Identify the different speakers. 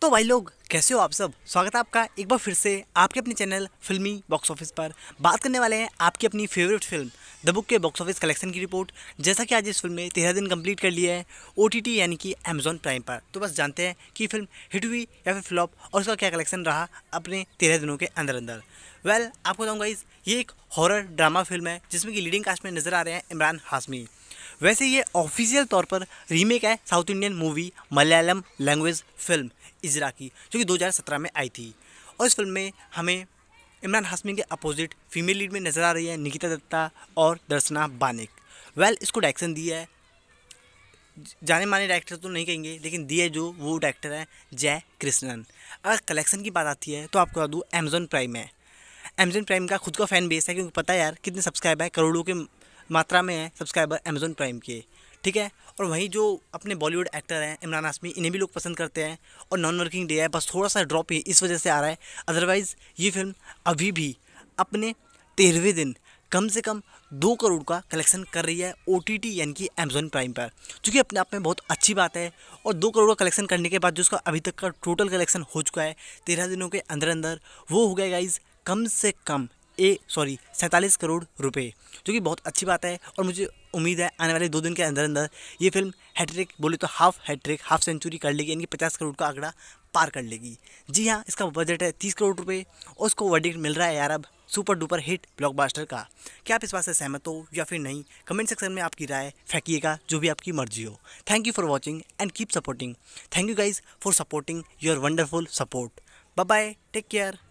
Speaker 1: तो भाई लोग कैसे हो आप सब स्वागत है आपका एक बार फिर से आपके अपने चैनल फिल्मी बॉक्स ऑफिस पर बात करने वाले हैं आपकी अपनी फेवरेट फिल्म द बुक के बॉक्स ऑफिस कलेक्शन की रिपोर्ट जैसा कि आज इस फिल्म ने तेरह दिन कंप्लीट कर लिया है ओ यानी कि अमेजोन प्राइम पर तो बस जानते हैं कि फिल्म हिट हुई या फिर फ्लॉप और उसका क्या कलेक्शन रहा अपने तेरह दिनों के अंदर अंदर वेल आपको बताऊँगा इस ये एक हॉरर ड्रामा फिल्म है जिसमें कि लीडिंग कास्ट में नज़र आ रहे हैं इमरान हाशमी वैसे ये ऑफिशियल तौर पर रीमेक है south Indian movie Malayalam language film Ezra की जो कि 2017 में आई थी और इस फिल्म में हमें इमरान हाशमी के अपोजिट फीमेल लीड में नज़र आ रही है निकिता दत्ता और दर्शना बानिक वेल इसको डायरेक्शन दिया है जाने माने डायरेक्टर तो नहीं कहेंगे लेकिन दिए जो वो डायरेक्टर हैं जय कृष्णन अगर कलेक्शन की बात आती है तो आपको बता दूँ अमेजोन प्राइम है अमेजन प्राइम का खुद का फैन बेस है क्योंकि पता है यार कितने सब्सक्राइब है करोड़ों के मात्रा में है सब्सक्राइबर अमेज़ोन प्राइम के ठीक है और वहीं जो अपने बॉलीवुड एक्टर हैं इमरान हाशमी इन्हें भी लोग पसंद करते हैं और नॉन वर्किंग डे है बस थोड़ा सा ड्रॉप ही इस वजह से आ रहा है अदरवाइज़ ये फिल्म अभी भी अपने तेरहवें दिन कम से कम दो करोड़ का कलेक्शन कर रही है ओ टी टी यानी कि अमेजोन प्राइम पर चूँकि अपने आप में बहुत अच्छी बात है और दो करोड़ का कलेक्शन करने के बाद जो उसका अभी तक का टोटल कलेक्शन हो चुका है तेरह दिनों के अंदर अंदर वो हो गया गाइज कम से कम ए सॉरी सैंतालीस करोड़ रुपए जो कि बहुत अच्छी बात है और मुझे उम्मीद है आने वाले दो दिन के अंदर अंदर ये फिल्म हैट्रिक बोले तो हाफ हैट्रिक हाफ सेंचुरी कर लेगी यानी कि पचास करोड़ का आंकड़ा पार कर लेगी जी हाँ इसका बजट है तीस करोड़ रुपये और उसको वर्डिक्ट मिल रहा है यार अब सुपर डुपर हिट ब्लॉकबास्टर का क्या आप इस बात से सहमत हो या फिर नहीं कमेंट सेक्शन में आपकी राय फेंकीेगा जो भी आपकी मर्जी हो thank you for watching and keep supporting thank you guys for supporting your wonderful support bye bye take care